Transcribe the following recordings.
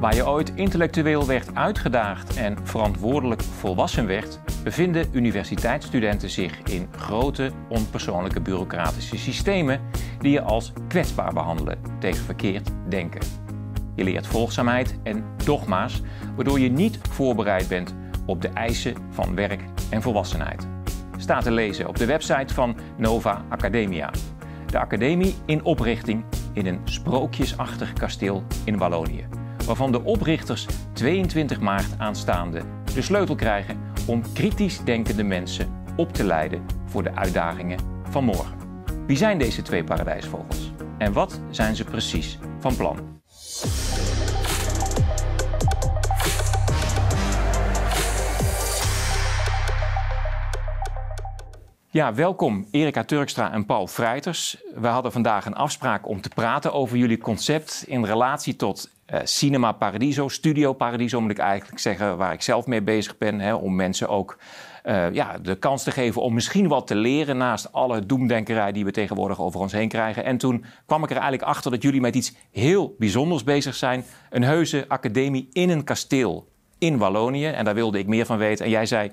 Waar je ooit intellectueel werd uitgedaagd en verantwoordelijk volwassen werd, bevinden universiteitsstudenten zich in grote, onpersoonlijke bureaucratische systemen die je als kwetsbaar behandelen tegen verkeerd denken. Je leert volgzaamheid en dogma's, waardoor je niet voorbereid bent op de eisen van werk en volwassenheid. Staat te lezen op de website van Nova Academia. De academie in oprichting in een sprookjesachtig kasteel in Wallonië waarvan de oprichters 22 maart aanstaande de sleutel krijgen om kritisch denkende mensen op te leiden voor de uitdagingen van morgen. Wie zijn deze twee paradijsvogels en wat zijn ze precies van plan? Ja, welkom Erika Turkstra en Paul Freiters. We hadden vandaag een afspraak om te praten over jullie concept in relatie tot eh, Cinema Paradiso, Studio Paradiso moet ik eigenlijk zeggen, waar ik zelf mee bezig ben. Hè, om mensen ook eh, ja, de kans te geven om misschien wat te leren naast alle doemdenkerij die we tegenwoordig over ons heen krijgen. En toen kwam ik er eigenlijk achter dat jullie met iets heel bijzonders bezig zijn. Een heuse academie in een kasteel in Wallonië. En daar wilde ik meer van weten. En jij zei,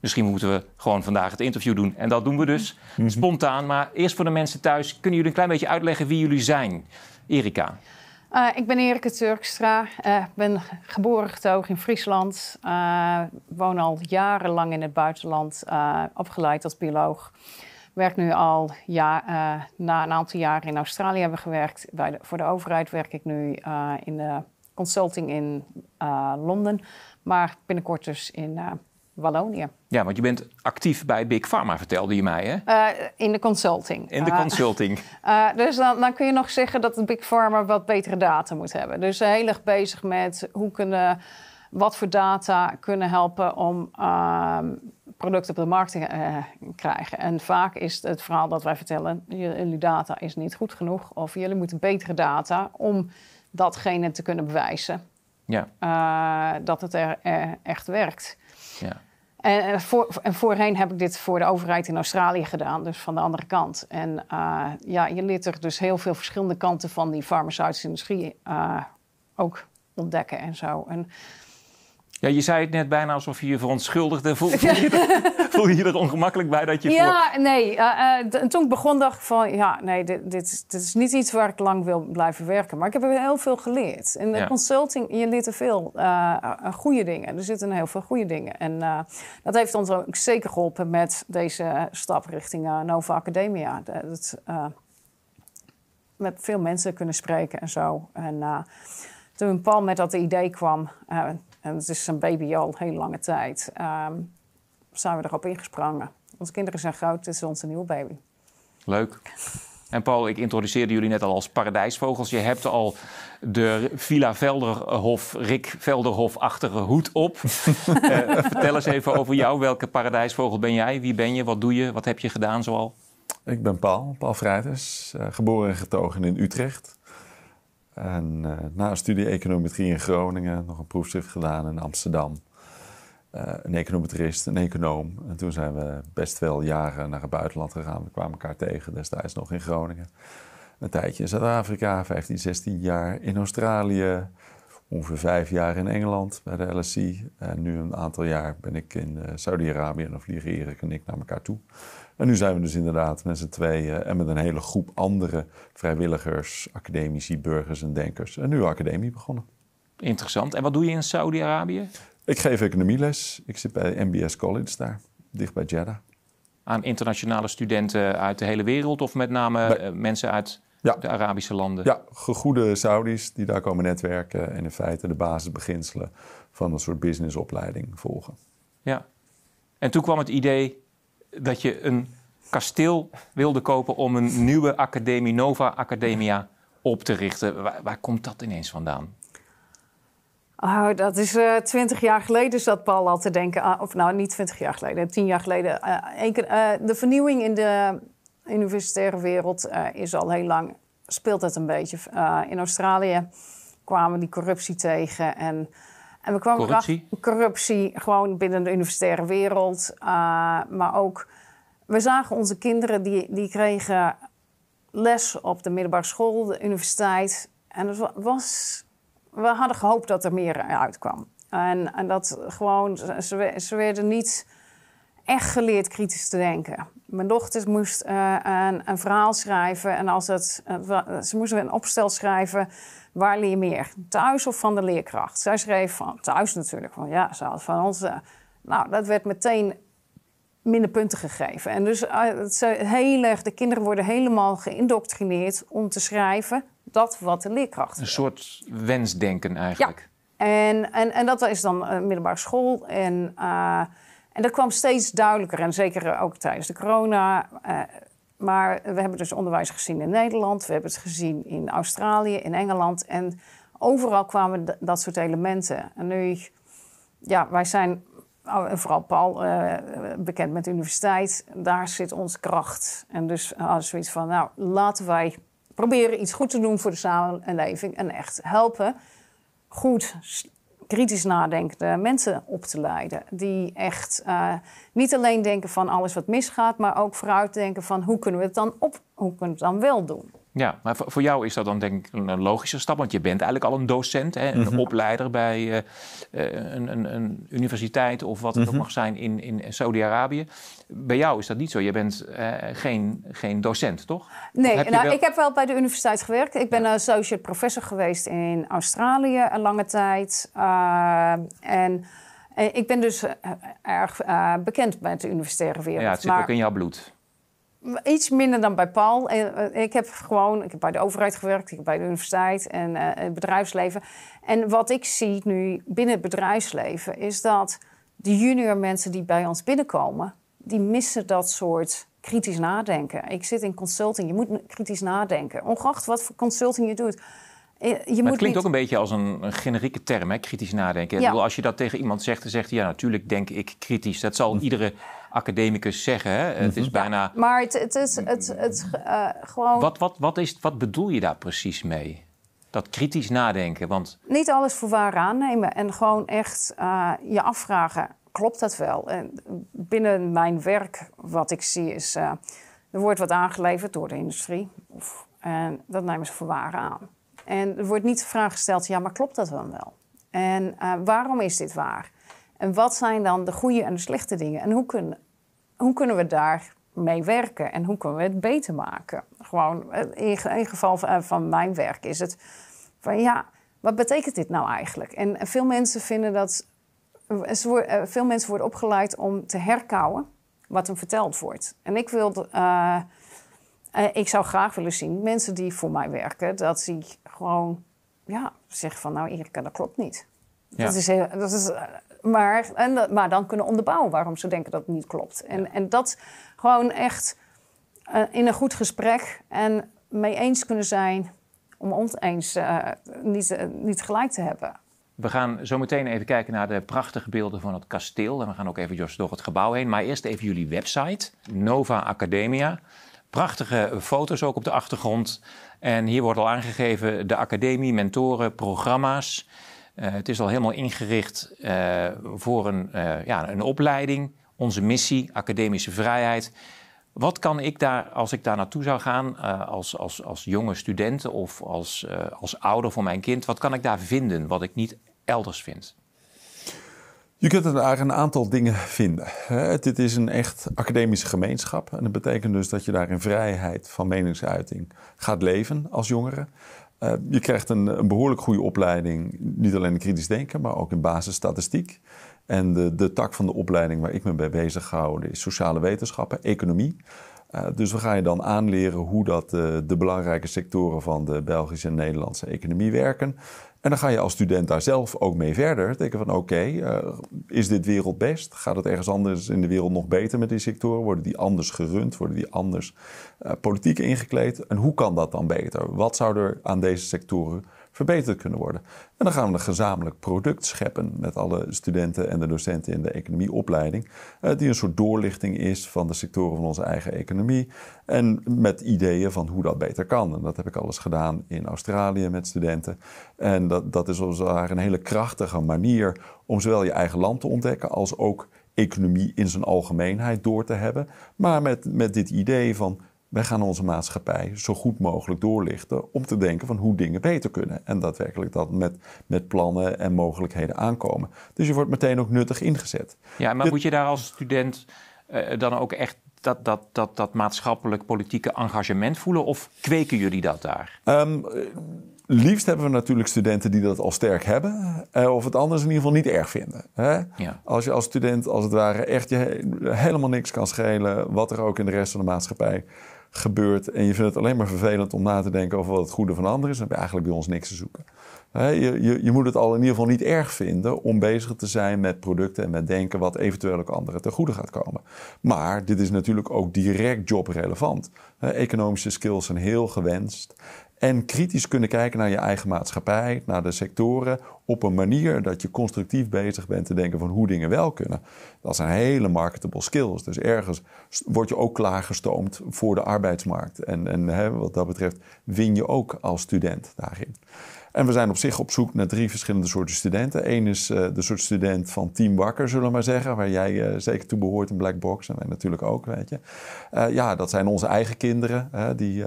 Misschien moeten we gewoon vandaag het interview doen. En dat doen we dus mhm. spontaan. Maar eerst voor de mensen thuis, kunnen jullie een klein beetje uitleggen wie jullie zijn? Erika. Eh, ik ben Erika Turkstra. Eh, ik ben geboren getogen in Friesland. Eh, woon al jarenlang in het buitenland. opgeleid als bioloog. Werk nu al ja, na een aantal jaren in Australië hebben gewerkt. Bij voor de overheid werk ik nu in de consulting in Londen. Maar binnenkort dus in Wallonië. Ja, want je bent actief bij Big Pharma, vertelde je mij, hè? Eh, in de consulting. In de eh, consulting. Eh, dus dan, dan, kun je nog zeggen dat Big Pharma wat betere data moet hebben. Dus heel erg bezig met hoe kunnen, wat voor data kunnen helpen om ehm, producten op de markt te krijgen. En vaak is het verhaal dat wij vertellen, jullie data is niet goed genoeg... of jullie moeten betere data om datgene te kunnen bewijzen. Ja. dat het er, er echt werkt. Ja. En, eh, eh, voor, en, voorheen heb ik dit voor de overheid in Australië gedaan, dus van de andere kant. En eh, ja, je leert er dus heel veel verschillende kanten van die farmaceutische industrie ook ontdekken en zo. Ja, je zei het net bijna alsof je je verontschuldigde. Voel, voel, je, er, je er ongemakkelijk bij dat je... Ja, nee. Eh, eh, toen ik begon dacht ik van... ja, nee, dit, dit, is niet iets waar ik lang wil blijven werken. Maar ik heb er heel veel geleerd. In de consulting, je leert er veel uh, goede dingen. Er zitten heel veel goede dingen. En dat heeft ons ook zeker geholpen met deze stap richting Nova Academia. Dat, met veel mensen kunnen spreken en zo. En toen Paul met dat idee kwam, en is een baby al heel lange tijd. Um, zijn we erop ingesprongen. Onze kinderen zijn groot, het is onze nieuwe baby. Leuk. En Paul, ik introduceerde jullie net al als paradijsvogels. Je hebt al de Villa Velderhof, Rick Velderhof-achtige hoed op. Eh, vertel eens even over jou. Welke paradijsvogel ben jij? Wie ben je? Wat doe je? Wat heb je gedaan zoal? Ik ben Paul, Paul Vrijders, eh, geboren en getogen in Utrecht. En uh, na een studie econometrie in Groningen, nog een proefschrift gedaan in Amsterdam. Eh, een econometrist, een econoom. En toen zijn we best wel jaren naar het buitenland gegaan. We kwamen elkaar tegen, destijds nog in Groningen. Een tijdje in Zuid-Afrika, 15, 16 jaar. In Australië, ongeveer vijf jaar in Engeland bij de LSI. En nu een aantal jaar ben ik in eh, Saudi-Arabië en dan vliegen Erik en ik naar elkaar toe. En nu zijn we dus inderdaad met z'n tweeën en met een hele groep andere vrijwilligers, academici, burgers en denkers. Een nu academie begonnen. Interessant. En wat doe je in Saudi-Arabië? Ik geef economieles. Ik zit bij MBS College daar, dicht bij Jeddah. Aan internationale studenten uit de hele wereld of met name eh, mensen uit ja. de Arabische landen. Ja, gegoede Saudis die daar komen netwerken en in feite de basisbeginselen van een soort businessopleiding volgen. Ja, en toen kwam het idee dat je een kasteel wilde kopen om een nieuwe academie, Nova Academia, op te richten. Waar, komt dat ineens vandaan? Oh, dat is eh, twintig jaar geleden zat Paul al te denken, ah, of nou niet twintig jaar geleden, tien jaar geleden. Eh, een, uh, eh, de vernieuwing in de universitaire wereld eh, is al heel lang, speelt het een beetje. Eh, in Australië kwamen die corruptie tegen en... En we kwamen corruptie? corruptie gewoon binnen de universitaire wereld. Eh, maar ook, we zagen onze kinderen die, die kregen les op de middelbare school, de universiteit. En het was, we hadden gehoopt dat er meer uitkwam. En, en dat gewoon, ze, ze werden niet echt geleerd kritisch te denken mijn dochter moest eh, een, een, verhaal schrijven. En als het, eh, ze moesten een opstel schrijven. Waar leer je meer? Thuis of van de leerkracht? Zij schreef van thuis natuurlijk. Van ja, ze had van ons. Eh, nou, dat werd meteen minder punten gegeven. En dus ze heel erg, de kinderen worden helemaal geïndoctrineerd om te schrijven dat wat de leerkracht. Een soort wensdenken eigenlijk. Ja. En, en, en dat is dan middelbare school. En en dat kwam steeds duidelijker en zeker eh, ook tijdens de corona. Eh, maar we hebben dus onderwijs gezien in Nederland, we hebben het gezien in Australië, in Engeland. En overal kwamen dat soort elementen. En nu, ja, wij zijn, oh, vooral Paul, eh, bekend met de universiteit, daar zit onze kracht. En dus hadden zoiets van, nou, laten wij proberen iets goed te doen voor de samenleving en echt helpen. Goed kritisch nadenkende mensen op te leiden. Die echt eh, niet alleen denken van alles wat misgaat, maar ook vooruit denken van hoe kunnen we het dan op, hoe kunnen we het dan wel doen. Ja, maar voor jou is dat dan denk ik een logische stap, want je bent eigenlijk al een docent, hè, een mhm. opleider bij eh, eh, een, een, een, universiteit of wat het mm ook mhm. mag zijn in, in Saudi-Arabië. Bij jou is dat niet zo. Je bent eh, geen, geen docent, toch? Nee, nou, ik heb wel bij de universiteit gewerkt. Ik ben associate professor geweest in Australië een lange tijd. en ik ben dus erg bekend met de universitaire wereld. Ja, het zit ook in jouw bloed. Iets minder dan bij Paul. Eh, eh, ik heb gewoon, ik heb bij de overheid gewerkt, ik heb bij de universiteit en eh, het bedrijfsleven. En wat ik zie nu binnen het bedrijfsleven is dat de junior mensen die bij ons binnenkomen, die missen dat soort kritisch nadenken. Ik zit in consulting, je moet kritisch nadenken, ongeacht wat voor consulting je doet. Je maar moet het klinkt ook een beetje als een, generieke term, hè? kritisch nadenken. Ik bedoel, als je dat tegen iemand zegt, dan zegt hij, ja, natuurlijk denk ik kritisch. Dat zal hm. iedere academicus zeggen. Hè? Het is mhm. bijna. maar het, is het, het, eh, gewoon. Wat, wat, wat, is, wat bedoel je daar precies mee? Dat kritisch nadenken. Want... Niet alles voor waar aannemen en gewoon echt eh, je afvragen: klopt dat wel? En binnen mijn werk, wat ik zie, is. Eh, er wordt wat aangeleverd door de industrie. en dat nemen ze voor waar aan. En er wordt niet de vraag gesteld: ja, maar klopt dat dan wel? En waarom is dit waar? En wat zijn dan de goede en de slechte dingen? En hoe, kunnen hoe kunnen we daar mee werken en hoe kunnen we het beter maken? Gewoon, eh, in het geval eh, van mijn werk is het van ja, wat betekent dit nou eigenlijk? En veel mensen vinden dat. Eh, veel mensen worden opgeleid om te herkouwen wat hem verteld wordt. En ik wilde. ik zou graag willen zien, mensen die voor mij werken, dat die gewoon ja, zeggen van nou Erika, dat klopt niet. Dat, is dat is maar, en, maar dan kunnen onderbouwen waarom ze denken dat het niet klopt. En, en dat gewoon echt eh, in een goed gesprek en mee eens kunnen zijn om oneens uh, niet, eh, niet gelijk te hebben. We gaan zo meteen even kijken naar de prachtige beelden van het kasteel. En we gaan ook even door het gebouw heen. Maar eerst even jullie website, Nova Academia. Prachtige foto's ook op de achtergrond. En hier wordt al aangegeven de academie, mentoren, programma's. Eh, het is al helemaal ingericht eh, voor een, eh, ja, een opleiding, onze missie, academische vrijheid. Wat kan ik daar, als ik daar naartoe zou gaan, als, als, als jonge student of als, als ouder voor mijn kind, wat kan ik daar vinden wat ik niet elders vind? Je kunt er daar een aantal dingen vinden. Dit is een echt academische gemeenschap. En dat betekent dus dat je daar in vrijheid van meningsuiting gaat leven als jongere. Eh, je krijgt een, behoorlijk goede opleiding, niet alleen in kritisch denken, maar ook in basisstatistiek. En de, de tak van de opleiding waar ik me bij bezig gehouden is sociale wetenschappen, economie. Eh, dus we gaan je dan aanleren hoe dat eh, de belangrijke sectoren van de Belgische en Nederlandse economie werken. En dan ga je als student daar zelf ook mee verder. Denken van oké, eh, is dit wereld best? Gaat het ergens anders in de wereld nog beter met die sectoren? Worden die anders gerund? Worden die anders uh, politiek ingekleed? En hoe kan dat dan beter? Wat zou er aan deze sectoren verbeterd kunnen worden. En dan gaan we een gezamenlijk product scheppen met alle studenten en de docenten in de economieopleiding, eh, die een soort doorlichting is van de sectoren van onze eigen economie en met ideeën van hoe dat beter kan. En dat heb ik alles gedaan in Australië met studenten. En dat, dat is een hele krachtige manier om zowel je eigen land te ontdekken als ook economie in zijn algemeenheid door te hebben. Maar met, met dit idee van wij gaan onze maatschappij zo goed mogelijk doorlichten om te denken van hoe dingen beter kunnen. En daadwerkelijk dat met, met plannen en mogelijkheden aankomen. Dus je wordt meteen ook nuttig ingezet. Ja, maar moet je daar als student eh, dan ook echt dat, dat, dat, dat maatschappelijk-politieke engagement voelen? Of kweken jullie dat daar? Um, liefst hebben we natuurlijk studenten die dat al sterk hebben. Eh, of het anders in ieder geval niet erg vinden. Hè? Als je als student als het ware echt je helemaal niks kan schelen. wat er ook in de rest van de maatschappij gebeurt en je vindt het alleen maar vervelend om na te denken over wat het goede van anderen is, dan heb je eigenlijk bij ons niks te zoeken. Je, je, je moet het al in ieder geval niet erg vinden om bezig te zijn met producten en met denken wat eventueel ook anderen ten goede gaat komen. Maar dit is natuurlijk ook direct jobrelevant. Economische skills zijn heel gewenst. En kritisch kunnen kijken naar je eigen maatschappij, naar de sectoren, op een manier dat je constructief bezig bent te denken van hoe dingen wel kunnen. Dat zijn hele marketable skills. Dus ergens word je ook klaargestoomd voor de arbeidsmarkt. En, en hè, wat dat betreft win je ook als student daarin. En we zijn op zich op zoek naar drie verschillende soorten studenten. Eén is eh, de soort student van Team Wakker, zullen we maar zeggen, waar jij eh, zeker toe behoort in Black Box en wij natuurlijk ook, weet je. Eh, ja, dat zijn onze eigen kinderen die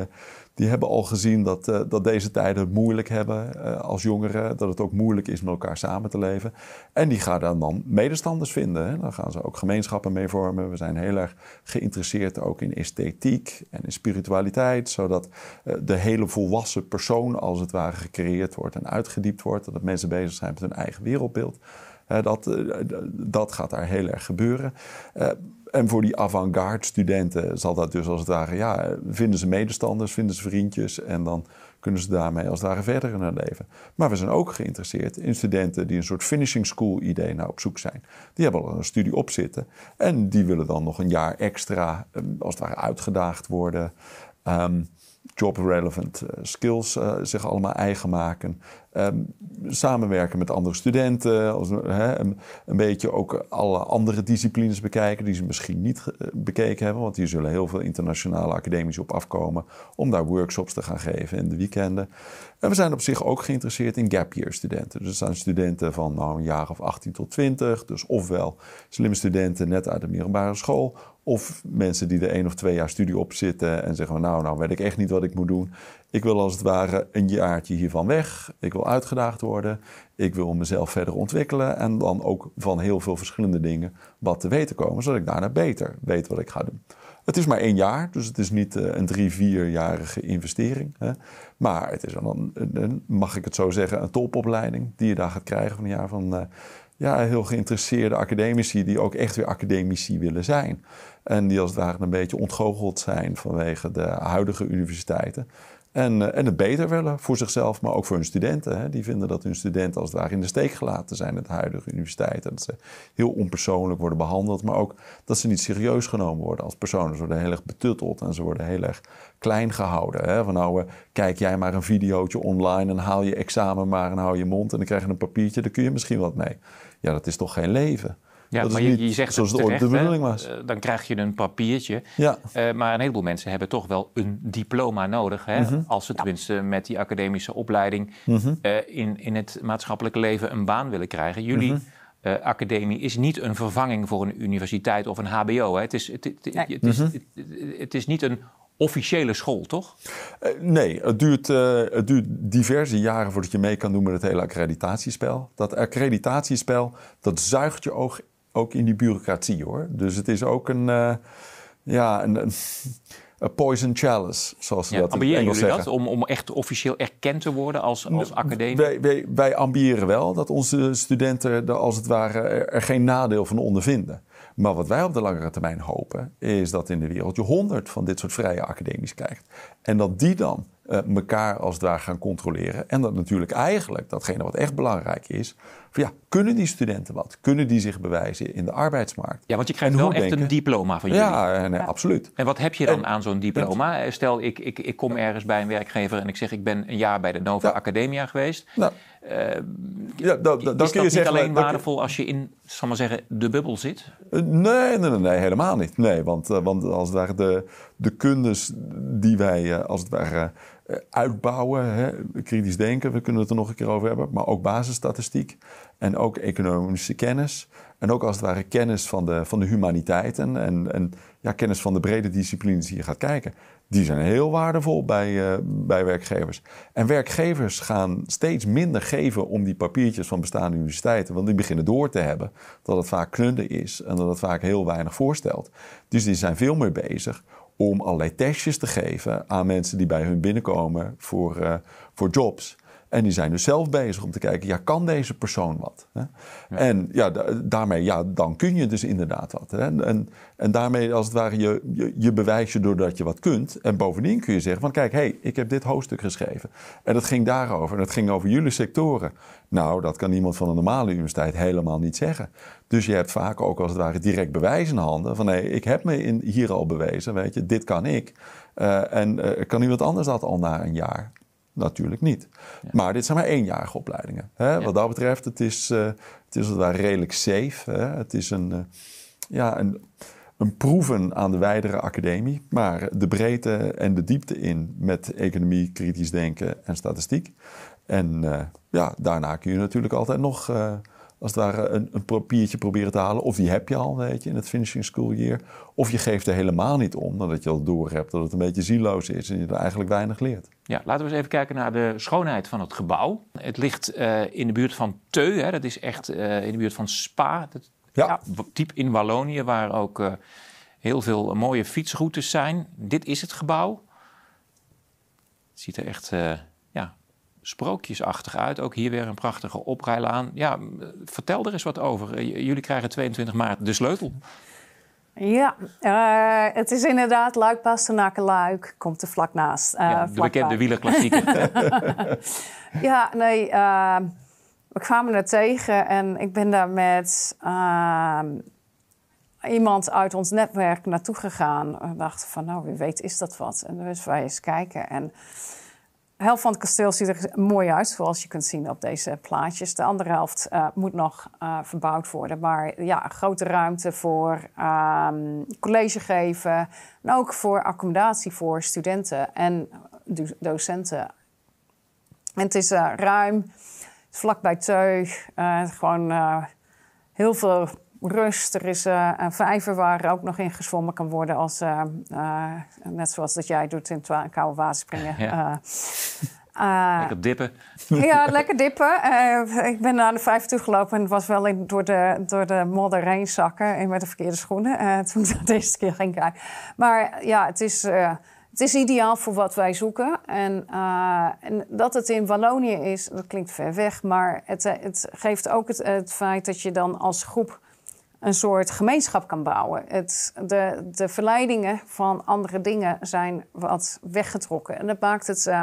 die hebben al gezien dat, eh, dat deze tijden het moeilijk hebben eh, als jongeren. Dat het ook moeilijk is met elkaar samen te leven. En die gaan dan, dan medestanders vinden. Hè. gaan ze ook gemeenschappen mee vormen. We zijn heel erg geïnteresseerd ook in esthetiek en in spiritualiteit. Zodat eh, de hele volwassen persoon als het ware gecreëerd wordt en uitgediept wordt. Dat mensen bezig zijn met hun eigen wereldbeeld. dat, dat gaat daar heel erg gebeuren. En voor die avant-garde studenten zal dat dus als het ware, ja, vinden ze medestanders, vinden ze vriendjes en dan kunnen ze daarmee als het ware verder in hun leven. Maar we zijn ook geïnteresseerd in studenten die een soort finishing school idee naar op zoek zijn. Die hebben al een studie op zitten en die willen dan nog een jaar extra eh, als het ware uitgedaagd worden. Ehm, job-relevant eh, skills eh, zich allemaal eigen maken. Ehm, samenwerken met andere studenten. Eh, een, beetje ook alle andere disciplines bekijken die ze misschien niet bekeken hebben. Want hier zullen heel veel internationale academici op afkomen. Om daar workshops te gaan geven in de weekenden. En we zijn op zich ook geïnteresseerd in gap year studenten. Dus dat zijn studenten van nou, een jaar of 18 tot 20. Dus ofwel slimme studenten net uit de middelbare school. Of mensen die er één of twee jaar studie op zitten en zeggen: Nou, nou weet ik echt niet wat ik moet doen. Ik wil als het ware een jaartje hiervan weg. Ik wil uitgedaagd worden. Ik wil mezelf verder ontwikkelen. En dan ook van heel veel verschillende dingen wat te weten komen, zodat ik daarna beter weet wat ik ga doen. Het is maar één jaar, dus het is niet eh, een drie, vierjarige investering. Hè. Maar het is dan, mag ik het zo zeggen, een topopleiding die je daar gaat krijgen van een jaar van eh, ja, heel geïnteresseerde academici die ook echt weer academici willen zijn. En die als het ware een beetje ontgoocheld zijn vanwege de huidige universiteiten. En, eh, en het beter willen voor zichzelf, maar ook voor hun studenten. Hè. Die vinden dat hun studenten als het ware in de steek gelaten zijn in de huidige universiteiten. Dat ze heel onpersoonlijk worden behandeld, maar ook dat ze niet serieus genomen worden als personen. Ze worden heel erg betutteld en ze worden heel erg klein gehouden. Hè. Van nou, eh, kijk jij maar een videootje online en haal je examen maar en hou je mond en dan krijg je een papiertje, daar kun je misschien wat mee ja, dat is toch geen leven. Ja, dat maar je, zegt zoals het terecht, de bedoeling was. Eh, dan krijg je een papiertje. Ja. Eh, maar een heleboel mensen hebben toch wel een diploma nodig. Hè? Mhm. Als ze tenminste met die academische opleiding mhm. eh, in, in het maatschappelijke leven een baan willen krijgen. Jullie mhm. academie is niet een vervanging voor een universiteit of een HBO. Hè? Het, is, het, het, is, het is niet een officiële school, toch? Eh, nee, het duurt, eh, het duurt diverse jaren voordat je mee kan doen met het hele accreditatiespel. Dat accreditatiespel, dat zuigt je oog ook in die bureaucratie hoor. Dus het is ook een, eh, ja, een, een, poison chalice, zoals ze dat jullie zeggen. dat om, om echt officieel erkend te worden als, als academie? Wij, wij, ambiëren wel dat onze studenten er als het ware er, er geen nadeel van ondervinden. Maar wat wij op de langere termijn hopen, is dat in de wereld je honderd van dit soort vrije academies krijgt. En dat die dan uh, elkaar als het ware gaan controleren. En dat natuurlijk eigenlijk datgene wat echt belangrijk is, ja, kunnen die studenten wat? Kunnen die zich bewijzen in de arbeidsmarkt? Ja, want je krijgt wel echt een diploma van jullie. Ja, absoluut. En wat heb je dan aan zo'n diploma? Eh, stel, ik, ik, ik kom ergens bij een werkgever en ik zeg ik ben een jaar bij de Nova Academia geweest. Nou, ja, eh, dat, is dat kun je niet zeggen, alleen waardevol als je in, zal maar zeggen, de bubbel zit? Eh, nee, nee, nee, nee, helemaal niet. Nee, want, want als daar de, de kundes die wij als het ware eh, uitbouwen, hè, kritisch denken, we kunnen het er nog een keer over hebben, maar ook basisstatistiek en ook economische kennis. En ook als het ware kennis van de, van de humaniteiten en, en ja, kennis van de brede disciplines die je gaat kijken. Die zijn heel waardevol bij, eh, bij werkgevers. En werkgevers gaan steeds minder geven om die papiertjes van bestaande universiteiten. Want die beginnen door te hebben dat het vaak knunde is en dat het vaak heel weinig voorstelt. Dus die zijn veel meer bezig om allerlei testjes te geven aan mensen die bij hun binnenkomen voor, eh, voor jobs. En die zijn dus zelf bezig om te kijken, ja, kan deze persoon wat? Hè? En ja, daarmee, ja, dan kun je dus inderdaad wat. Hè? En, en, daarmee, als het ware, je, je, je bewijs je doordat je wat kunt. En bovendien kun je zeggen van, kijk, hé, hey, ik heb dit hoofdstuk geschreven. En dat ging daarover. En dat ging over jullie sectoren. Nou, dat kan iemand van een normale universiteit helemaal niet zeggen. Dus je hebt vaak ook, als het ware, direct bewijs in handen. Van, hé, hey, ik heb me in, hier al bewezen, weet je, dit kan ik. Eh, en eh, kan iemand anders dat al na een jaar? Natuurlijk niet. Maar dit zijn maar éénjarige opleidingen. Hè? Wat dat betreft, het is, eh, het is daar redelijk safe. Hè? Het is een, eh, ja, een, een proeven aan de wijdere academie. Maar de breedte en de diepte in met economie, kritisch denken en statistiek. En uh, ja, daarna kun je natuurlijk altijd nog als het een, een papiertje proberen te halen. Of die heb je al, weet je, in het finishing school year. Of je geeft er helemaal niet om, nadat je al doorhebt dat het een beetje zieloos is en je er eigenlijk weinig leert. Ja, laten we eens even kijken naar de schoonheid van het gebouw. Het ligt eh, in de buurt van Teu, hè, dat is echt eh, in de buurt van Spa. Dat, ja. diep in Wallonië, waar ook eh, heel veel mooie fietsroutes zijn. Dit is het gebouw. Het ziet er echt sprookjesachtig uit. Ook hier weer een prachtige oprijlaan. Ja, vertel er eens wat over. Jullie krijgen 22 maart de sleutel. Ja, eh, het is inderdaad Luik Bastenaken Luik, komt er vlak naast. Uh, de bekende wielerklassieker. ja, nee, uh, we kwamen er tegen en ik ben daar met eh, iemand uit ons netwerk naartoe gegaan. We dachten van, nou, wie weet is dat wat. En dus wij eens kijken en helft van het kasteel ziet er mooi uit, zoals je kunt zien op deze plaatjes. De andere helft eh, moet nog eh, verbouwd worden. Maar ja, grote ruimte voor um, college geven. En ook voor accommodatie voor studenten en docenten. En het is eh, ruim, vlakbij Teug. gewoon heel veel rust. Er is eh, een vijver waar ook nog in gezwommen kan worden. Als, eh, eh, net zoals dat jij doet in koude water springen. lekker dippen. Ja, lekker dippen. ik ben naar de vijver toe gelopen en was wel door, de, door de modder heen zakken. En met de verkeerde schoenen. toen ik dat deze keer ging kijken. Maar ja, het is het is ideaal voor wat wij zoeken. En, en, dat het in Wallonië is, dat klinkt ver weg, maar het, het geeft ook het, feit dat je dan als groep een soort gemeenschap kan bouwen. Het, de, de verleidingen van andere dingen zijn wat weggetrokken. En dat maakt het, eh,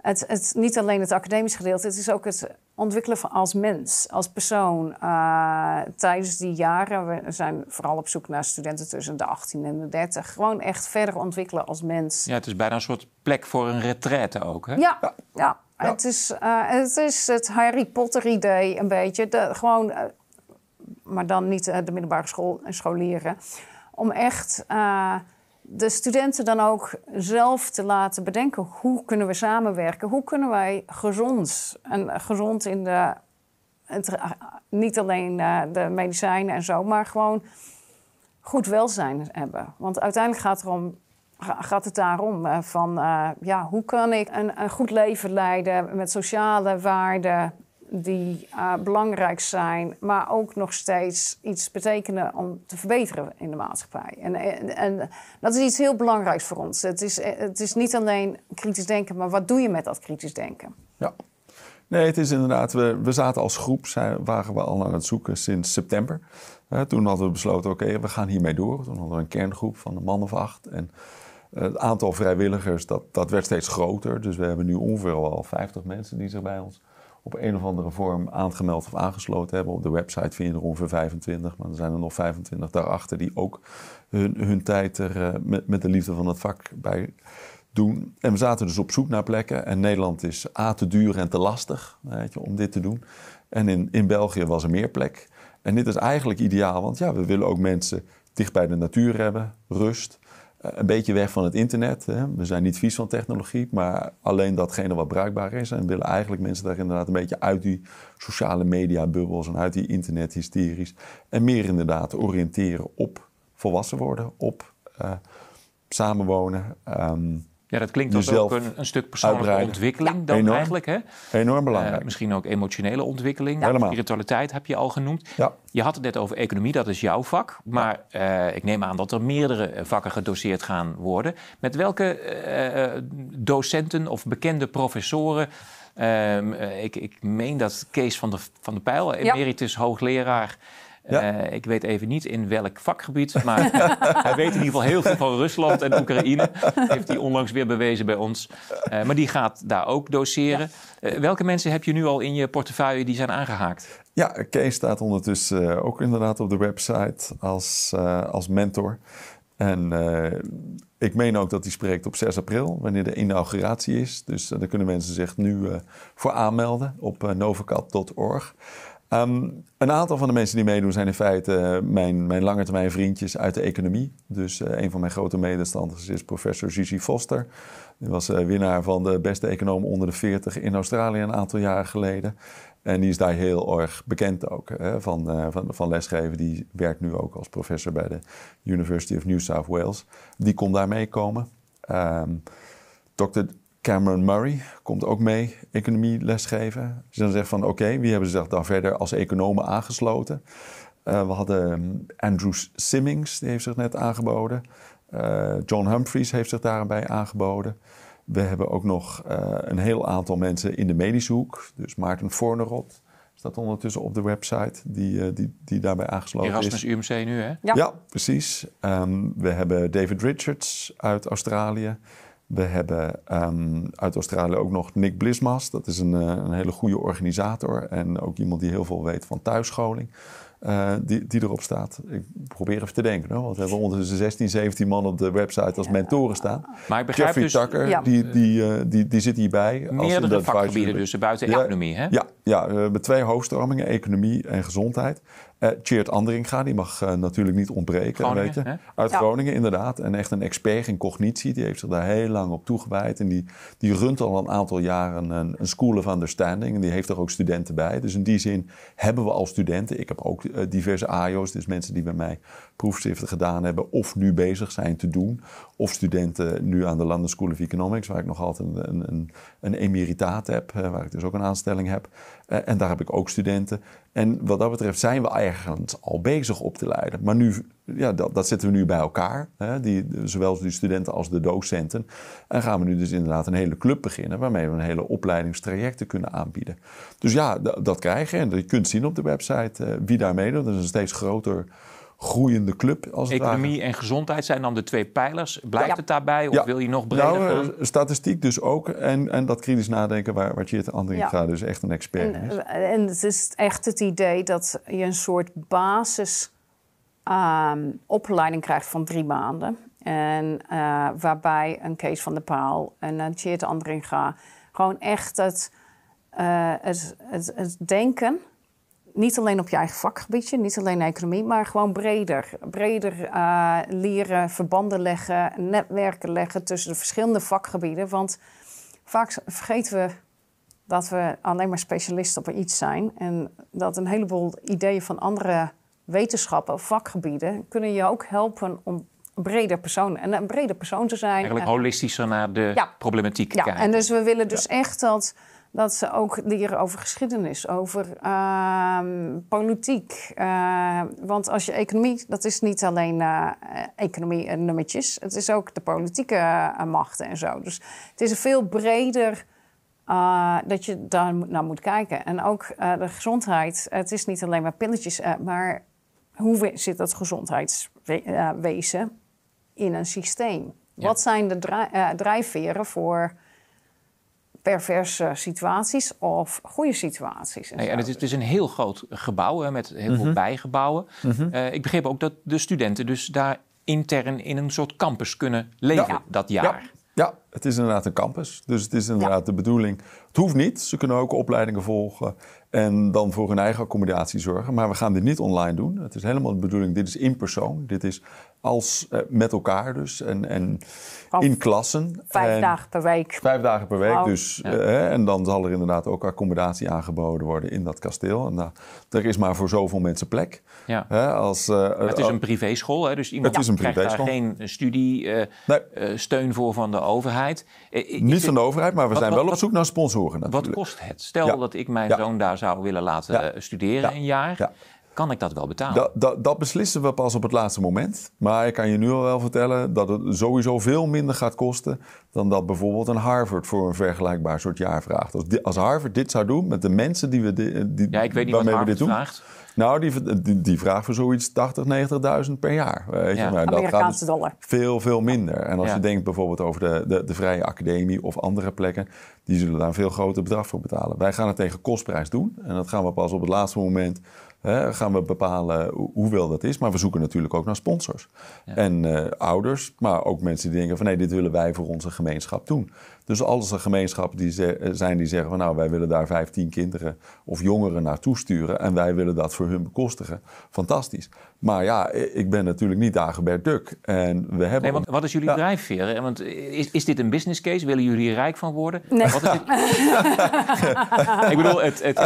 het, het niet alleen het academisch gedeelte, het is ook het ontwikkelen van als mens, als persoon. Eh, tijdens die jaren, we zijn vooral op zoek naar studenten tussen de 18 en de 30. Gewoon echt verder ontwikkelen als mens. Ja, het is bijna een soort plek voor een retraite ook, hè? ja. ja. Het, is, eh, het is het Harry Potter idee een beetje. gewoon maar dan niet eh, de middelbare school en scholieren. Om echt eh, de studenten dan ook zelf te laten bedenken hoe kunnen we samenwerken, hoe kunnen wij gezond en gezond in de eh, niet alleen de medicijnen en zo, maar gewoon goed welzijn hebben. Want uiteindelijk gaat, erom, gaat het daarom van ja, hoe kan ik een, goed leven leiden met sociale waarden, die uh, belangrijk zijn, maar ook nog steeds iets betekenen om te verbeteren in de maatschappij. En, en, dat is iets heel belangrijks voor ons. Het is, het is niet alleen kritisch denken, maar wat doe je met dat kritisch denken? Ja. Nee, het is inderdaad, we, we zaten als groep, zijn, waren we al aan het zoeken sinds september. Eh, toen hadden we besloten, oké, we gaan hiermee door. Toen hadden we een kerngroep van een man of acht. En eh, het aantal vrijwilligers, dat, dat werd steeds groter. Dus we hebben nu ongeveer al 50 mensen die zich bij ons op een of andere vorm aangemeld of aangesloten hebben. Op de website vind je er ongeveer 25, maar er zijn er nog 25 daarachter die ook hun, hun tijd er eh, met, met de liefde van het vak bij doen. En we zaten dus op zoek naar plekken. En Nederland is A te duur en te lastig weet je, om dit te doen. En in, in België was er meer plek. En dit is eigenlijk ideaal, want ja, we willen ook mensen dicht bij de natuur hebben, rust. Eh, een beetje weg van het internet. Hè. We zijn niet vies van technologie, maar alleen datgene wat bruikbaar is. En willen eigenlijk mensen daar inderdaad een beetje uit die sociale mediabubbels en uit die internethysteries. En meer inderdaad oriënteren op volwassen worden, op eh, samenwonen. Ehm, ja, dat klinkt als ook een, een, stuk persoonlijke ontwikkeling dan Enorm. eigenlijk. Hè? Enorm eh, belangrijk. misschien ook emotionele ontwikkeling. spiritualiteit heb je al genoemd. Ja. Je had het net over economie, dat is jouw vak. Maar eh, ik neem aan dat er meerdere eh, vakken gedoseerd gaan worden. Met welke docenten of bekende professoren... Ehm, ik, ik meen dat Kees van de, van de Pijl, emeritus hoogleraar eh, ik weet even niet in welk vakgebied, maar hij weet in ieder geval heel veel van Rusland en Oekraïne. heeft hij onlangs weer bewezen bij ons. Eh, maar die gaat daar ook doseren. Eh, welke mensen heb je nu al in je portefeuille die zijn aangehaakt? Ja, Kees staat ondertussen ook inderdaad op de website als, als mentor. En ik meen ook dat hij spreekt op 6 april, wanneer de inauguratie is. Dus daar kunnen mensen zich nu voor aanmelden op novacap.org. Ehm, een aantal van de mensen die meedoen zijn in feite eh, mijn, mijn lange termijn vriendjes uit de economie. Dus eh, een van mijn grote medestanders is professor Gigi Foster. Die was eh, winnaar van de beste econoom onder de 40 in Australië een aantal jaren geleden. En die is daar heel erg bekend ook hè, van, van, van, lesgeven. Die werkt nu ook als professor bij de University of New South Wales. Die kon daar meekomen. Um, ehm, Dr. Cameron Murray komt ook mee economie lesgeven. Ze dan zegt van oké, wie hebben zich dan verder als economen aangesloten? Eh, we hadden mm, Andrew Simmings, die heeft zich net aangeboden. Eh, John Humphries heeft zich daarbij aangeboden. We hebben ook nog eh, een heel aantal mensen in de medische hoek. Dus Maarten Fornerot staat ondertussen op de website die, die, die daarbij aangesloten is. Erasmus UMC nu, hè? Ja, precies. Ehm, we hebben David Richards uit Australië. We hebben ehm, uit Australië ook nog Nick Blismas. Dat is een, eh, een, hele goede organisator en ook iemand die heel veel weet van thuisscholing. Eh, die, die erop staat. Ik probeer even te denken. want we hebben ondertussen 16, 17 man op de website als mentoren staan. Maar ik begrijp Jeffrey dus, Tucker, die, die, eh, die, die, zit hierbij. Meerdere als vakgebieden dus, buiten economie. hè? ja, ja, we hebben twee hoofdstromingen, economie en gezondheid. Uh, eh, Cheert Anderinga, die mag eh, natuurlijk niet ontbreken. Uit Groningen, inderdaad. En echt een expert in cognitie. Die heeft zich daar heel lang op toegewijd. En die, die runt al een aantal jaren een, een School of Understanding. En die heeft er ook studenten bij. Dus in die zin hebben we al studenten. Ik heb ook eh, diverse AIO's, dus mensen die bij mij proefschriften gedaan hebben of nu bezig zijn te doen. Of studenten nu aan de London School of Economics, waar ik nog altijd een, een, een emeritaat heb, waar ik dus ook een aanstelling heb. Eh, en daar heb ik ook studenten. En wat dat betreft zijn we eigenlijk al bezig op te leiden. Maar nu, ja, dat, dat zitten we nu bij elkaar, hè, die, zowel de studenten als de docenten. En gaan we nu dus inderdaad een hele club beginnen waarmee we een hele opleidingstrajecten kunnen aanbieden. Dus ja, dat krijgen en je kunt zien op de website eh, wie daarmee doet. Dat is een steeds groter groeiende club. Economie en gezondheid zijn dan de twee pijlers. Blijft het daarbij of wil je nog nou, breder? Nou, statistiek dus ook. En, en dat kritisch nadenken waar, waar Tjeerd Andering ja. gaat, dus echt een expert en, is. Eh, en het is echt het idee dat je een soort basisopleiding ehm, krijgt van drie maanden. En eh, waarbij een Kees van der Paal en een Tjeerd Andringa gewoon echt het, het, het denken niet alleen op je eigen vakgebiedje, niet alleen economie, maar gewoon breder. Breder eh, leren, verbanden leggen, netwerken leggen tussen de verschillende vakgebieden. Want vaak vergeten we dat we alleen maar specialisten op iets zijn. En dat een heleboel ideeën van andere wetenschappen, vakgebieden, kunnen je ook helpen om breder persoon en een breder persoon te zijn. Eigenlijk holistischer naar de ja. problematiek ja. kijken. En dus we willen dus echt dat dat ze ook leren over geschiedenis, over ehm, politiek. Eh, want als je economie, dat is niet alleen eh, economie en nummertjes, het is ook de politieke eh, machten en zo. Dus het is veel breder dat je daar naar moet kijken. En ook de gezondheid, het is niet alleen maar pilletjes, maar hoe zit dat gezondheidswezen in een systeem? Wat zijn de drijfveren voor perverse situaties of goede situaties. nee, en het, is, het, is, dus. dus een heel groot gebouw hè, met heel veel mhm. bijgebouwen. Mhm. Eh, ik begreep ook dat de studenten dus daar intern in een soort campus kunnen leven dat jaar. Ja. ja. het is inderdaad een campus. Dus het is inderdaad de bedoeling. Het hoeft niet. Ze kunnen ook opleidingen volgen en dan voor hun eigen accommodatie zorgen. Maar we gaan dit niet online doen. Het is helemaal de bedoeling. Dit is in persoon. Dit is als eh, met elkaar dus. En, en in klassen. Vijf dagen per week. Vijf dagen per week. Dus, eh, en dan zal er inderdaad ook accommodatie aangeboden worden in dat kasteel. En daar, nou, er is maar voor zoveel mensen plek. Ja. als, eh, het is een privéschool, hè? dus iemand een krijgt daar geen studiesteun steun voor van de overheid. Niet van de overheid, maar we zijn wel op zoek naar sponsoren natuurlijk. Wat kost het? Stel dat ik mijn zoon daar zou willen laten studeren een jaar kan ik dat wel betalen? Dat, dat, dat, beslissen we pas op het laatste moment. Maar ik kan je nu al wel vertellen dat het sowieso veel minder gaat kosten dan dat bijvoorbeeld een Harvard voor een vergelijkbaar soort jaar vraagt. Als, als Harvard dit zou doen met de mensen die we eh, die, ja, ik weet niet waarmee wat we dit doen. Vraagt. Nou, die, die, die vraagt voor zoiets 80, 90.000 per jaar. Weet je? Maar nou, dat gaat dollar. Veel, veel minder. En als je denkt bijvoorbeeld over de, de, de, Vrije Academie of andere plekken, die zullen daar een veel groter bedrag voor betalen. Wij gaan het tegen kostprijs doen. En dat gaan we pas op het laatste moment gaan we bepalen hoeveel dat is. Maar we zoeken natuurlijk ook naar sponsors. En eh, ouders, maar ook mensen die denken van nee, dit willen wij voor onze gemeenschap doen. Dus als er gemeenschappen die eh, zijn die zeggen van nou wij willen daar 15 kinderen of jongeren naartoe sturen en wij willen dat voor hun bekostigen, fantastisch. Maar ja, ik ben natuurlijk niet Dagobert Duk. En we hebben nee, want, wat is jullie ja. drijfveer? Eh, want is, is dit een business case? Willen jullie rijk van worden? Nee. Wat is dit? ik bedoel, het, het,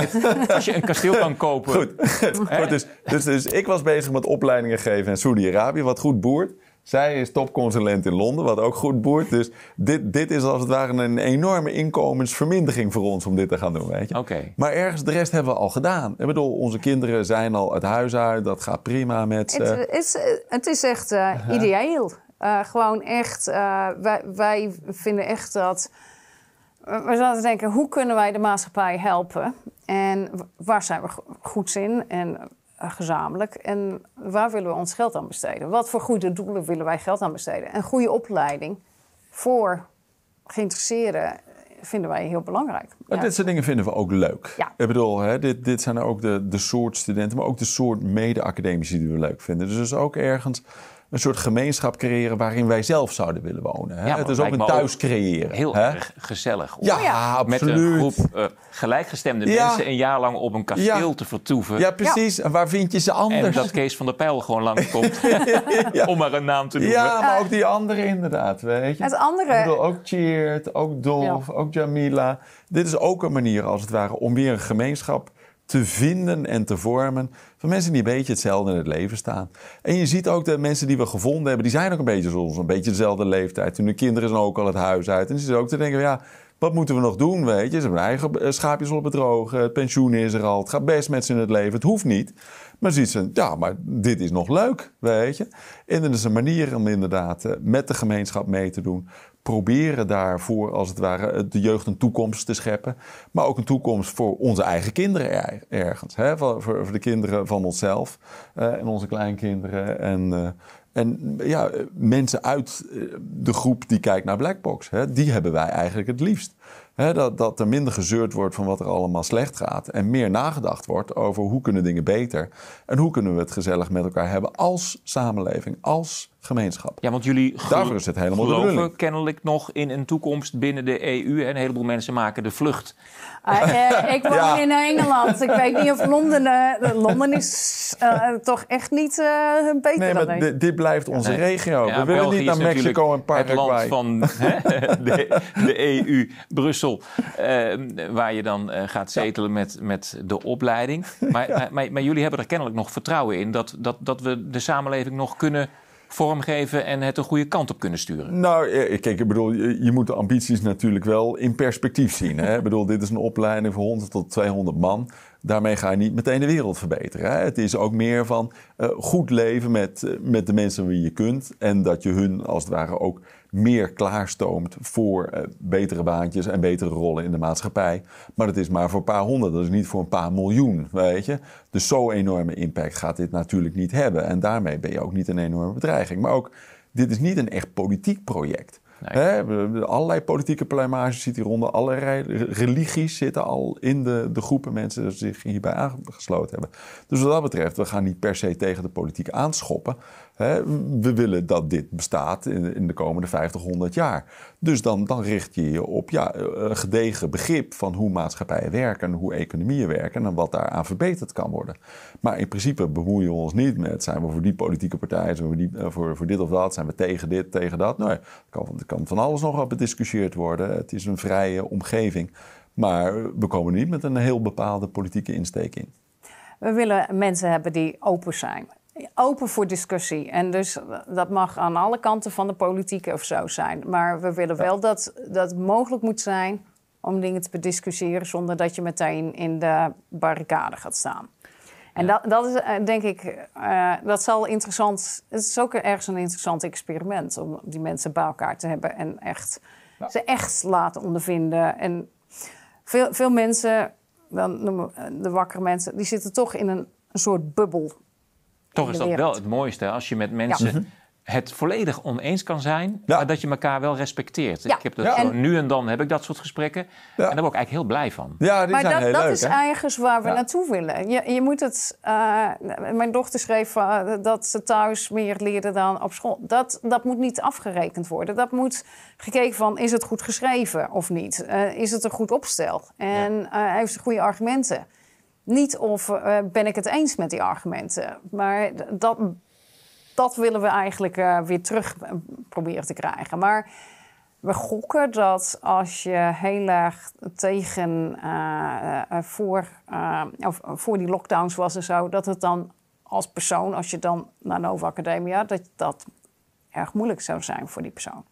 als je een kasteel kan kopen. Goed. dus, dus, dus ik was bezig met opleidingen geven in Saudi-Arabië, wat goed boert. Zij is topconsulent in Londen, wat ook goed boert. Dus dit, dit is als het ware een enorme inkomensvermindering voor ons om dit te gaan doen, weet je. Maar ergens de rest hebben we al gedaan. Ik bedoel, onze kinderen zijn al het huis uit. Dat gaat prima met ze. Het is, het is echt uh, gewoon echt, eh, wij, wij vinden echt dat... We zaten denken, hoe kunnen wij de maatschappij helpen? En waar zijn we goed in? En eh, gezamenlijk. En waar willen we ons geld aan besteden? Wat voor goede doelen willen wij geld aan besteden? Een goede opleiding voor geïnteresseerden vinden wij heel belangrijk. ja. dit soort dingen vinden we ook leuk. Ik bedoel, hè, dit, dit zijn ook de, de soort studenten, maar ook de soort mede-academici die we leuk vinden. Dus dus ook ergens een soort gemeenschap creëren waarin wij zelf zouden willen wonen. Hè? het is ook een thuis creëren. Heel hè? erg gezellig. Om oh ja, absoluut. Met een groep eh, gelijkgestemde mensen een jaar lang op een kasteel te vertoeven. Ja, precies. En waar vind je ze anders? En dat Kees van der Pijl gewoon langskomt. om maar een naam te noemen. Ja, maar ook die andere inderdaad. Weet je? Het andere. Ik bedoel, ook Cheert, ook Dolf, ook Jamila. Dit is ook een manier als het ware om weer een gemeenschap te vinden en te vormen van mensen die een beetje hetzelfde in het leven staan. En je ziet ook de mensen die we gevonden hebben, die zijn ook een beetje zoals een beetje dezelfde leeftijd. Hun kinderen zijn ook al het huis uit. En ze zitten ook te denken, ja, wat moeten we nog doen, weet je? Ze hebben eigen eh, schaapjes op bedrogen, het pensioen is er al, het gaat best met ze in het leven, het hoeft niet. Maar ziet ze, ja, maar dit is nog leuk, weet je? En dat is een manier om inderdaad eh, met de gemeenschap mee te doen proberen daarvoor, als het ware, eh, de jeugd een toekomst te scheppen. Maar ook een toekomst voor onze eigen kinderen ergens. Hè? Voor, voor de kinderen van onszelf eh, en onze kleinkinderen. En, eh, en ja, mensen uit de groep die kijkt naar Blackbox, hè, die hebben wij eigenlijk het liefst. Hè, dat, dat er minder gezeurd wordt van wat er allemaal slecht gaat. En meer nagedacht wordt over hoe kunnen dingen beter. En hoe kunnen we het gezellig met elkaar hebben als samenleving, als gemeenschap. Ja, want jullie Daarvoor is het helemaal geloven kennelijk nog in een toekomst binnen de EU. En een heleboel mensen maken de vlucht. Ah, eh, ik woon in Engeland. Ik weet niet of Londen... Eh, Londen is eh, toch echt niet een betere. nee, dit, blijft onze regio. We willen niet naar Mexico en Paraguay. Het land van de, de, EU, Brussel. Ehm, waar je dan gaat zetelen met, met de opleiding. Maar, maar, maar, maar jullie hebben er kennelijk nog vertrouwen in... dat, dat, dat we de samenleving nog kunnen vormgeven en het een goede kant op kunnen sturen? Nou, eh, eh, kijk, ik bedoel, je moet de ambities natuurlijk wel in perspectief zien. Hè? ik bedoel, dit is een opleiding voor 100 tot 200 man. Daarmee ga je niet meteen de wereld verbeteren. Hè? Het is ook meer van eh, goed leven met, met de mensen wie je kunt. En dat je hun als het ware ook meer klaarstoomt voor eh, betere baantjes en betere rollen in de maatschappij. Maar dat is maar voor een paar honderd, dat is niet voor een paar miljoen, weet je. Dus zo'n enorme impact gaat dit natuurlijk niet hebben. En daarmee ben je ook niet een enorme bedreiging. Maar ook, dit is niet een echt politiek project. Hè? Allerlei politieke pleimages zitten hieronder. Allerlei religies zitten al in de, de groepen mensen die zich hierbij aangesloten hebben. Dus wat dat betreft, we gaan niet per se tegen de politiek aanschoppen we willen dat dit bestaat in, in, de komende 50, 100 jaar. Dus dan, dan richt je je op ja, een eh, gedegen begrip van hoe maatschappijen werken, hoe economieën werken en wat daaraan verbeterd kan worden. Maar in principe bemoeien we ons niet met zijn we voor die politieke partij, zijn we die, eh, voor, voor dit of dat, zijn we tegen dit, tegen dat. Nee, er kan, kan, van alles nog wat bediscussieerd worden. Het is een vrije omgeving. Maar we komen niet met een heel bepaalde politieke insteek in. We willen mensen hebben die open zijn open voor discussie. En dus eh, dat mag aan alle kanten van de politiek of zo zijn. Maar we willen wel dat dat mogelijk moet zijn om dingen te bediscussiëren zonder dat je meteen in de barricade gaat staan. En dat, dat is eh, denk ik, eh, dat zal interessant. Het is ook ergens een interessant experiment om die mensen bij elkaar te hebben en echt, ze echt laten ondervinden. En veel, veel mensen, dan noemen we de wakkere mensen, die zitten toch in een soort bubbel toch is dat wel het mooiste als je met mensen. Mhm. Het volledig oneens kan zijn, maar dat je elkaar wel respecteert. Ik heb dat nu en dan heb ik dat soort gesprekken. En daar ben ik eigenlijk heel blij van. Ja, maar dat, dat is ergens waar we naartoe willen. Je, je moet het. Eh, mijn dochter schreef eh, dat ze thuis meer leerde dan op school. Dat, dat moet niet afgerekend worden. Dat moet gekeken van is het goed geschreven of niet? Eh, is het een goed opstel? En heeft ze goede argumenten? Niet of eh, ben ik het eens met die argumenten. Maar dat, dat willen we eigenlijk eh, weer terug eh, proberen te krijgen. Maar we gokken dat als je heel erg tegen voor, of voor die lockdowns was en zo, dat het dan als persoon, als je dan naar Nova Academia, dat dat erg moeilijk zou zijn voor die persoon.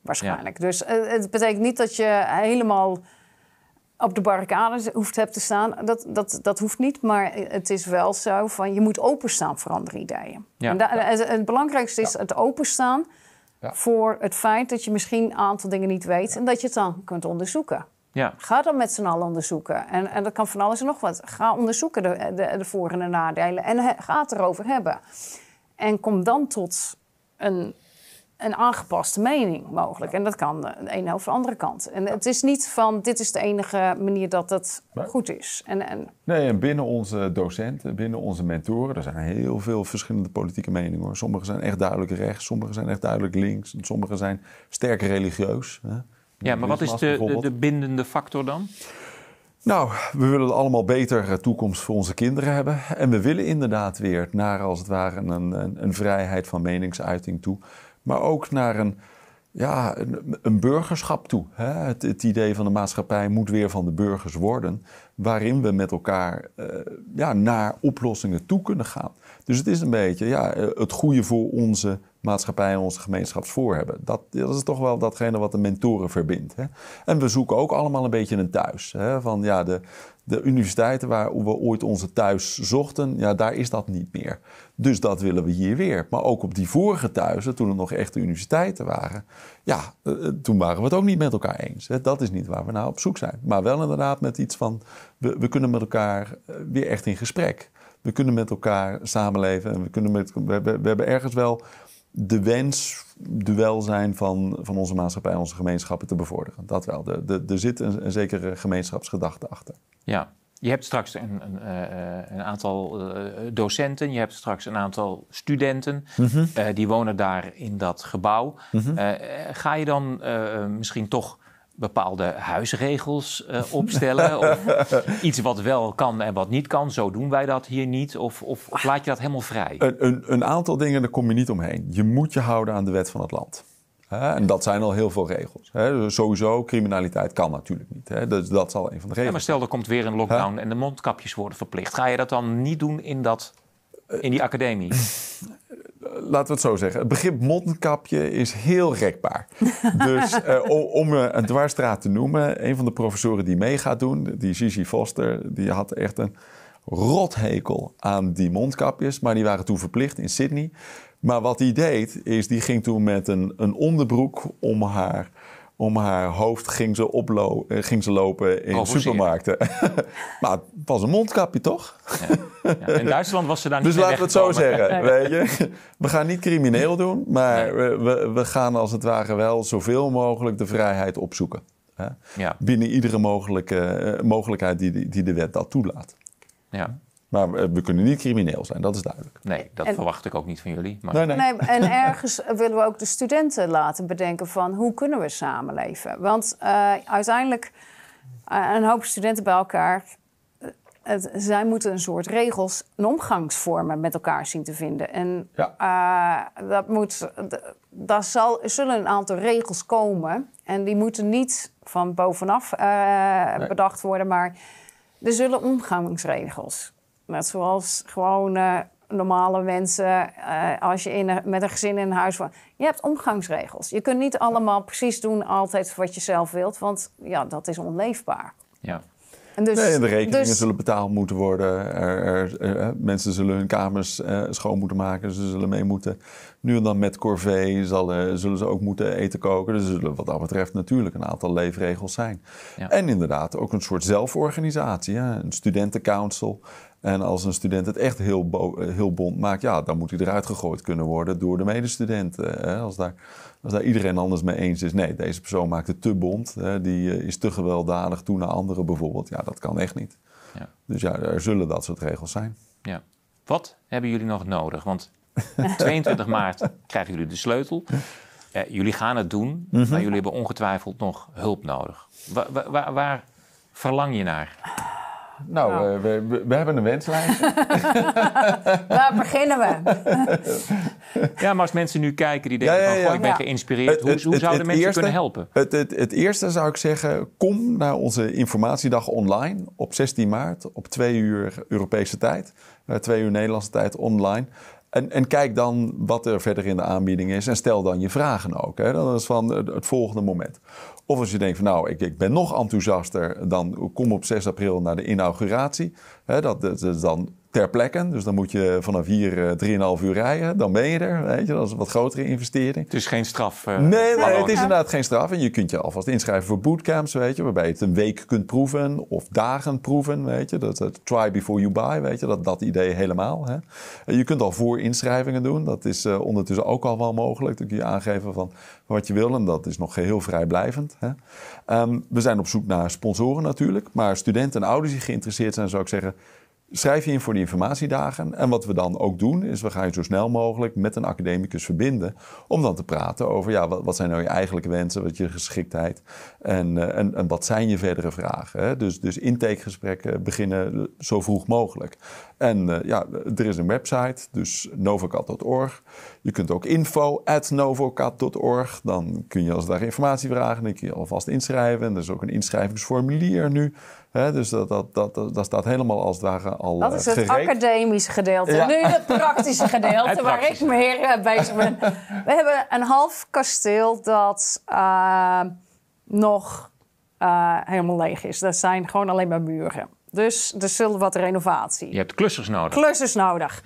Waarschijnlijk. Dus het betekent niet dat je helemaal op de barricade hoeft hebt te staan. Dat, dat, dat hoeft niet, maar het is wel zo van je moet openstaan voor andere ideeën. Ja, en het, belangrijkste is het openstaan voor het feit dat je misschien een aantal dingen niet weet en dat je het dan kunt onderzoeken. Ja. Ga dan met z'n allen onderzoeken. En, en dat kan van alles en nog wat. Ga onderzoeken de, de, de voor- en de nadelen en ga het erover hebben. En kom dan tot een een aangepaste mening mogelijk. En dat kan eh, de ene of andere kant. En het is niet van dit is de enige manier dat het goed is. En, en... Nee, en binnen onze docenten, binnen onze mentoren, er zijn heel veel verschillende politieke meningen. Hoor. Sommige zijn echt duidelijk rechts, sommige zijn echt duidelijk links, en sommige zijn sterk religieus. Hè. Ja, maar wat is de, de bindende factor dan? Nou, we willen allemaal beter eh, toekomst voor onze kinderen hebben. En we willen inderdaad weer naar, als het ware, een, een vrijheid van meningsuiting toe maar ook naar een, ja, een, een burgerschap toe. Hè? Het, idee van de maatschappij moet weer van de burgers worden, waarin we met elkaar eh, ja, naar oplossingen toe kunnen gaan. Dus het is een beetje ja, eh, het goede voor onze maatschappij en onze gemeenschap voor hebben. Dat, dat is toch wel datgene wat de mentoren verbindt. Hè? En we zoeken ook allemaal een beetje een thuis. Hè? Van ja, de, de universiteiten waar we ooit onze thuis zochten, ja, daar is dat niet meer. Dus dat willen we hier weer. Maar ook op die vorige thuizen, toen er nog echte universiteiten waren, ja, eh, eh, toen waren we het ook niet met elkaar eens. Dat is niet waar we nou op zoek zijn. Maar wel inderdaad met iets van, we, kunnen met elkaar eh, weer echt in gesprek. We kunnen met elkaar samenleven en we, kunnen we hebben ergens wel de wens, de welzijn van, van onze maatschappij, onze gemeenschappen te bevorderen. Dat wel. Er de, de, er zit een, zekere gemeenschapsgedachte achter. Ja. Je hebt straks een, een, eh, eh, een aantal eh, docenten, je hebt straks een aantal studenten. Mhm. die wonen daar in dat gebouw. Mhm. ga je dan misschien toch bepaalde huisregels eh, opstellen. of iets wat wel kan en wat niet kan. Zo doen wij dat hier niet. Of, of, laat je dat helemaal vrij? Een, een, een, aantal dingen, daar kom je niet omheen. Je moet je houden aan de wet van het land. En dat zijn al heel veel regels. sowieso, criminaliteit kan natuurlijk niet. Dus dat zal een van de regels. Ja, maar stel, er komt weer een lockdown en de mondkapjes worden verplicht. Ga je dat dan niet doen in, dat, in die academie? laten we het zo zeggen. Het begrip mondkapje is heel rekbaar. dus eh, om eh, een dwarsstraat te noemen, een van de professoren die mee gaat doen, die Gigi Foster, die had echt een rothekel aan die mondkapjes. Maar die waren toen verplicht in Sydney. Maar wat die deed, is die ging toen met een, een onderbroek om haar om haar hoofd ging ze, oplo eh, ging ze lopen in oh, supermarkten. maar het was een mondkapje, toch? Ja. Ja. In Duitsland was ze daar niet Dus laten we het zo zeggen. Weet je? We gaan niet crimineel doen, maar we, we gaan als het ware wel zoveel mogelijk de vrijheid opzoeken. Hè? Ja. Binnen iedere mogelijke, eh, mogelijkheid die, die de wet dat toelaat. Ja. Maar we kunnen niet crimineel zijn, dat is duidelijk. Nee, dat verwacht ik ook niet van jullie. Maar... Nee, nee. en ergens willen we ook de studenten laten bedenken van hoe kunnen we samenleven. Want eh, uiteindelijk, eh, een hoop studenten bij elkaar, eh, het, zij moeten een soort regels en omgangsvormen met elkaar zien te vinden. En ja. dat moet, dat zal, zullen een aantal regels komen. En die moeten niet van bovenaf bedacht worden, maar er zullen omgangsregels Net zoals gewoon normale mensen, eh, als je in met een gezin in huis woont. Je hebt omgangsregels. Je kunt niet allemaal precies doen altijd wat je zelf wilt, want ja, dat is onleefbaar. Ja. En dus, nee, de rekeningen dus- zullen betaald moeten worden. Er, er, mensen zullen hun kamers eh, schoon moeten maken. Ze zullen mee moeten. Nu en dan met corvée eh, zullen, ze ook moeten eten koken. Dus er zullen wat dat betreft natuurlijk een aantal leefregels zijn. En inderdaad ook een soort zelforganisatie. Een studentencouncil. En als een student het echt heel, eh, heel bond maakt, ja, dan moet hij eruit gegooid kunnen worden door de medestudenten. Eh, hè? Als, daar, als daar iedereen anders mee eens is, nee, deze persoon maakt het te bond, hè? die eh, is te gewelddadig toe naar anderen bijvoorbeeld. Ja, dat kan echt niet. Ja. Dus ja, er zullen dat soort regels zijn. Ja. Wat hebben jullie nog nodig? Want 22 maart krijgen jullie de sleutel. jullie gaan het doen, mhm. maar jullie hebben ongetwijfeld nog hulp nodig. waar verlang je naar? Nou, nou. Eh, We, we, hebben een wenslijst. Daar beginnen we. ja, maar als mensen nu kijken die denken van... Goh, ik ben geïnspireerd. hoe, het, hoe zouden mensen kunnen helpen? Het, eerste zou ik zeggen... kom naar onze informatiedag online op 16 maart... op 2 uur Europese tijd. 2 eh, uur Nederlandse tijd online. En, en, kijk dan wat er verder in de aanbieding is en stel dan je vragen ook. Hè. Dat is van het, volgende moment. Of als je denkt van nou, ik, ik, ben nog enthousiaster, dan kom op 6 april naar de inauguratie. Hè, dat, dat is dan ter plekke. Dus dan moet je vanaf hier uh, eh, 3,5 uur rijden. Dan ben je er. Weet je, dat is een wat grotere investering. Het is geen straf. Eh, nee, het is inderdaad geen straf. En je kunt je alvast inschrijven voor bootcamps, weet je, waarbij je het een week kunt proeven of dagen proeven. Weet je, dat, dat try before you buy, weet je, dat, dat idee helemaal. Hè. Je kunt al voor inschrijvingen doen. Dat is eh, ondertussen ook al wel mogelijk. Dan kun je aangeven van wat je wil. En dat is nog geheel vrijblijvend. Hè. Ehm, we zijn op zoek naar sponsoren natuurlijk. Maar studenten en ouders die geïnteresseerd zijn, zou ik zeggen schrijf je in voor die informatiedagen. En wat we dan ook doen, is we gaan je zo snel mogelijk met een academicus verbinden. Om dan te praten over ja, wat, zijn nou je eigenlijke wensen, wat je geschiktheid en, eh, en, en wat zijn je verdere vragen. Hè? Dus, dus intakegesprekken beginnen zo vroeg mogelijk. En eh, ja, er is een website, dus novocat.org. Je kunt ook info novocat.org. Dan kun je als daar informatie vragen. Dan kun je alvast inschrijven. En er is ook een inschrijvingsformulier nu dus dat, dat, dat, dat staat helemaal als het ware al Dat is eh, het academische gedeelte. Nu het praktische gedeelte het waar ik meer uh, eh, bezig ben. We hebben een half kasteel dat eh, nog helemaal leeg is. Dat zijn gewoon alleen maar muren. Dus er zullen wat renovatie. Je hebt klussers nodig. Klussers nodig.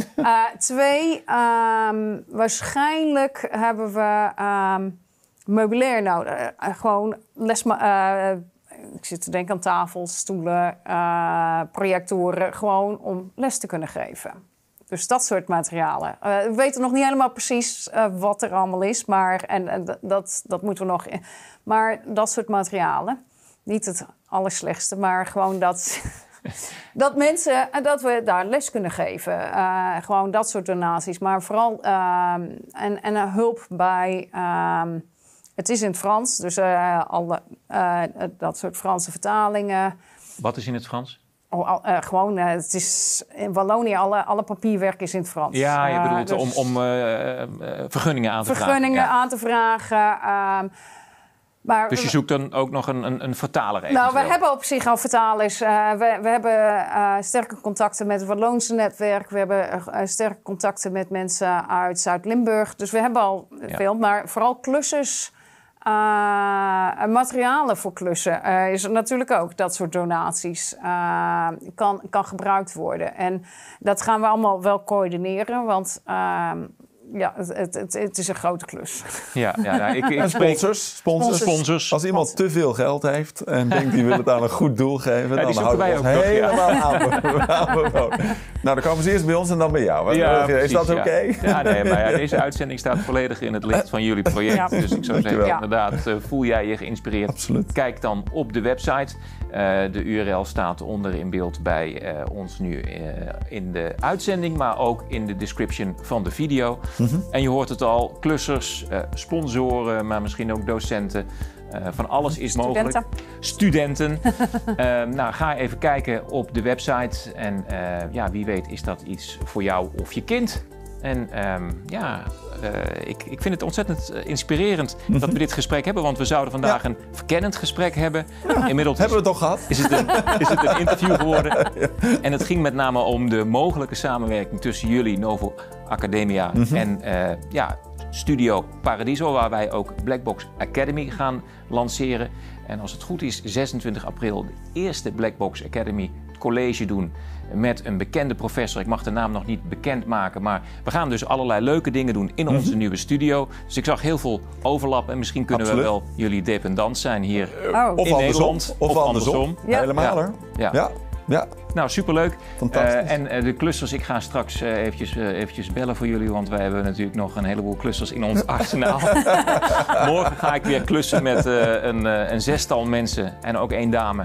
twee, ehm, waarschijnlijk hebben we um, meubilair nodig. gewoon lesma ik zit te denken aan tafels, stoelen, eh, projectoren, gewoon om les te kunnen geven. Dus dat soort materialen. Uh, we weten nog niet helemaal precies eh, wat er allemaal is, maar en, en, dat, dat moeten we nog. Maar dat soort materialen. Niet het allerslechtste, maar gewoon dat, dat mensen dat we daar les kunnen geven. gewoon dat soort donaties. Maar vooral ehm, en, en hulp bij. Ehm, het is in het Frans, dus eh, alle, eh, eh, dat soort Franse vertalingen. Wat is in het Frans? Oh, gewoon, het is in Wallonië, alle, alle papierwerk is in het Frans. Ja, je bedoelt om, dus vergunningen aan te vragen. Vergunningen aan te vragen. Ehm, maar, dus je zoekt dan ook nog een, een, een vertaler eventueel. Nou, we hebben op zich al vertalers. we, we hebben sterke contacten met het Walloonse netwerk. We hebben sterke contacten met mensen uit Zuid-Limburg. Dus we hebben al veel, maar vooral klussers uh, materialen voor klussen uh, is natuurlijk ook dat soort donaties uh, kan, kan gebruikt worden. En dat gaan we allemaal wel coördineren, want ehm, ja, het, het, het, is een grote klus. Ja, ja ik, ik sponsors, sponsors, sponsors, Als iemand te veel geld heeft en denkt die wil het aan een goed doel geven, dan houden wij ook helemaal aan. nou, dan komen ze eerst bij ons en dan bij jou. Ja, is dat oké? Ja. nee, maar deze uitzending staat volledig in het licht van jullie project. Dus ik zou zeggen, inderdaad, eh, voel jij je geïnspireerd? Absoluut. Kijk dan op de website. Eh, de URL staat onder in beeld bij eh, ons nu in de uitzending, maar ook in de description van de video. Mhm. En je hoort het al, klussers, eh, sponsoren, maar misschien ook docenten. Eh, van alles is mogelijk. Studenten. Eh, nou, ga even kijken op de website. En ja, wie weet is dat iets voor jou of je kind. En ehm, ja, ik, ik, vind het ontzettend inspirerend dat we mhm. dit gesprek hebben. Want we zouden vandaag een verkennend gesprek hebben. Inmiddels hebben we het toch gehad. Is het een, is het een interview geworden. En het ging met name om de mogelijke samenwerking tussen jullie, Novo Academia mhm. en eh, ja, Studio Paradiso, waar wij ook Blackbox Academy gaan lanceren. En als het goed is, 26 april de eerste Blackbox Academy college doen met een bekende professor. Ik mag de naam nog niet bekend maken, maar we gaan dus allerlei leuke dingen doen in onze mhm. nieuwe studio. Dus ik zag heel veel overlap en misschien kunnen we wel jullie dependant zijn hier oh. in of Nederland. Andersom, of, andersom. Helemaal ja. ja. Ja. Nou, superleuk. Fantastisch. Eh, en eh, de clusters, ik ga straks uh, eventjes, eventjes bellen voor jullie, want wij hebben natuurlijk nog een heleboel clusters in ons arsenaal. Morgen ga ik weer klussen met een, een zestal mensen en ook één dame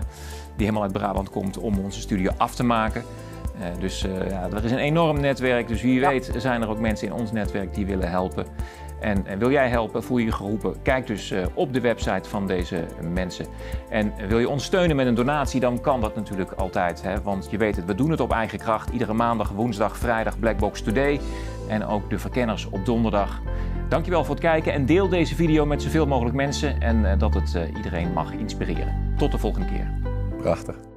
die helemaal uit Brabant komt om onze studio af te maken. dus ja, er is een enorm netwerk, dus wie weet zijn er ook mensen in ons netwerk die willen helpen. En, en, wil jij helpen, voel je je geroepen, kijk dus eh, op de website van deze mensen. En wil je ons steunen met een donatie, dan kan dat natuurlijk altijd. Hè? Want je weet het, we doen het op eigen kracht. Iedere maandag, woensdag, vrijdag Blackbox Today. En ook de verkenners op donderdag. Dankjewel voor het kijken en deel deze video met zoveel mogelijk mensen. En eh, dat het eh, iedereen mag inspireren. Tot de volgende keer. Prachtig.